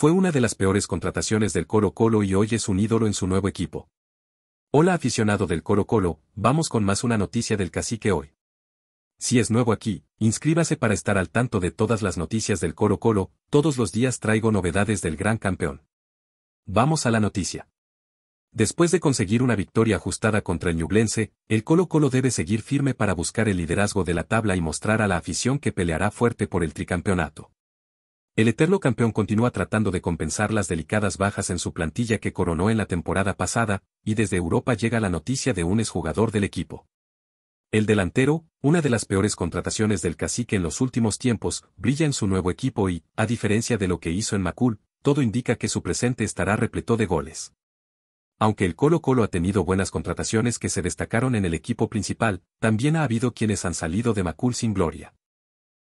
Fue una de las peores contrataciones del coro Colo y hoy es un ídolo en su nuevo equipo. Hola aficionado del coro Colo, vamos con más una noticia del cacique hoy. Si es nuevo aquí, inscríbase para estar al tanto de todas las noticias del coro Colo, todos los días traigo novedades del gran campeón. Vamos a la noticia. Después de conseguir una victoria ajustada contra el Ñublense, el Colo Colo debe seguir firme para buscar el liderazgo de la tabla y mostrar a la afición que peleará fuerte por el tricampeonato. El eterno campeón continúa tratando de compensar las delicadas bajas en su plantilla que coronó en la temporada pasada, y desde Europa llega la noticia de un exjugador del equipo. El delantero, una de las peores contrataciones del cacique en los últimos tiempos, brilla en su nuevo equipo y, a diferencia de lo que hizo en Macul, todo indica que su presente estará repleto de goles. Aunque el Colo Colo ha tenido buenas contrataciones que se destacaron en el equipo principal, también ha habido quienes han salido de Macul sin gloria.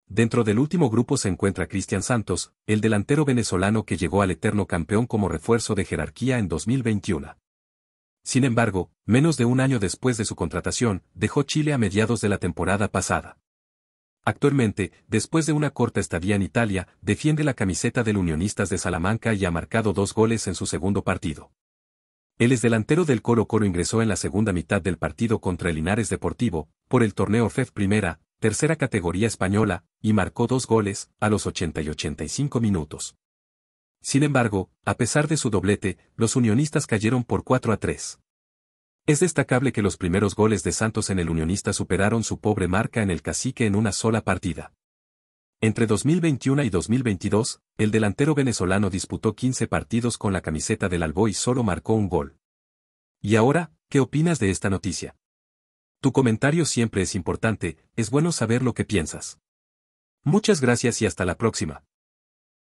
Dentro del último grupo se encuentra Cristian Santos, el delantero venezolano que llegó al eterno campeón como refuerzo de jerarquía en 2021. Sin embargo, menos de un año después de su contratación, dejó Chile a mediados de la temporada pasada. Actualmente, después de una corta estadía en Italia, defiende la camiseta del Unionistas de Salamanca y ha marcado dos goles en su segundo partido. El delantero del Coro Coro ingresó en la segunda mitad del partido contra el Linares Deportivo, por el torneo FEF Primera, tercera categoría española, y marcó dos goles, a los 80 y 85 minutos. Sin embargo, a pesar de su doblete, los unionistas cayeron por 4 a 3. Es destacable que los primeros goles de Santos en el Unionista superaron su pobre marca en el cacique en una sola partida. Entre 2021 y 2022, el delantero venezolano disputó 15 partidos con la camiseta del Albo y solo marcó un gol. ¿Y ahora, qué opinas de esta noticia? Tu comentario siempre es importante, es bueno saber lo que piensas. Muchas gracias y hasta la próxima.